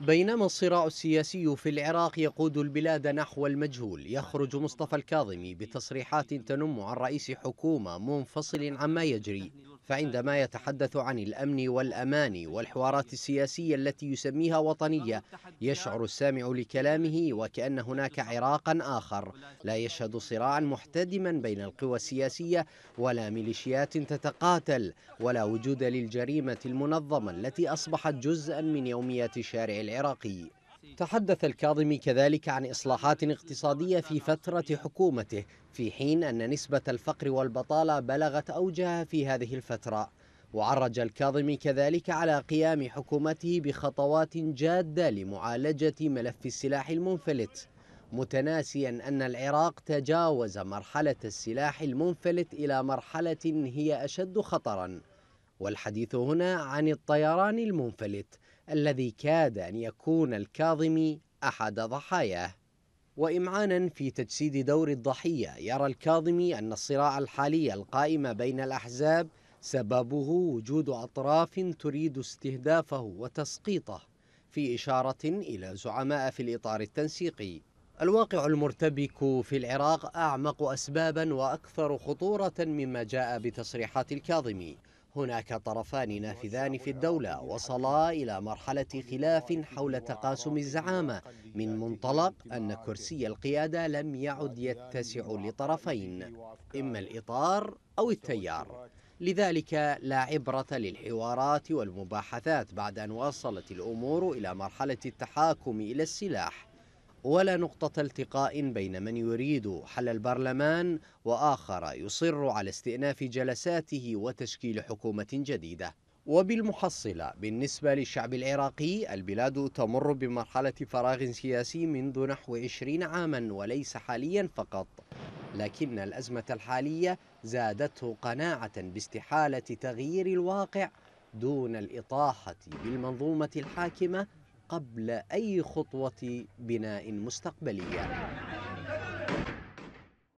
بينما الصراع السياسي في العراق يقود البلاد نحو المجهول يخرج مصطفى الكاظمي بتصريحات تنم عن رئيس حكومة منفصل عما يجري فعندما يتحدث عن الأمن والأمان والحوارات السياسية التي يسميها وطنية يشعر السامع لكلامه وكأن هناك عراقا آخر لا يشهد صراعا محتدما بين القوى السياسية ولا ميليشيات تتقاتل ولا وجود للجريمة المنظمة التي أصبحت جزءا من يوميات الشارع العراقي تحدث الكاظمي كذلك عن إصلاحات اقتصادية في فترة حكومته في حين أن نسبة الفقر والبطالة بلغت أوجها في هذه الفترة وعرج الكاظمي كذلك على قيام حكومته بخطوات جادة لمعالجة ملف السلاح المنفلت متناسيا أن العراق تجاوز مرحلة السلاح المنفلت إلى مرحلة هي أشد خطرا والحديث هنا عن الطيران المنفلت الذي كاد أن يكون الكاظمي أحد ضحاياه وإمعانا في تجسيد دور الضحية يرى الكاظمي أن الصراع الحالي القائم بين الأحزاب سببه وجود أطراف تريد استهدافه وتسقيطه في إشارة إلى زعماء في الإطار التنسيقي الواقع المرتبك في العراق أعمق أسبابا وأكثر خطورة مما جاء بتصريحات الكاظمي هناك طرفان نافذان في الدولة وصلا إلى مرحلة خلاف حول تقاسم الزعامة من منطلق أن كرسي القيادة لم يعد يتسع لطرفين إما الإطار أو التيار لذلك لا عبرة للحوارات والمباحثات بعد أن وصلت الأمور إلى مرحلة التحاكم إلى السلاح ولا نقطة التقاء بين من يريد حل البرلمان وآخر يصر على استئناف جلساته وتشكيل حكومة جديدة وبالمحصلة بالنسبة للشعب العراقي البلاد تمر بمرحلة فراغ سياسي منذ نحو 20 عاما وليس حاليا فقط لكن الأزمة الحالية زادته قناعة باستحالة تغيير الواقع دون الإطاحة بالمنظومة الحاكمة قبل أي خطوة بناء مستقبلية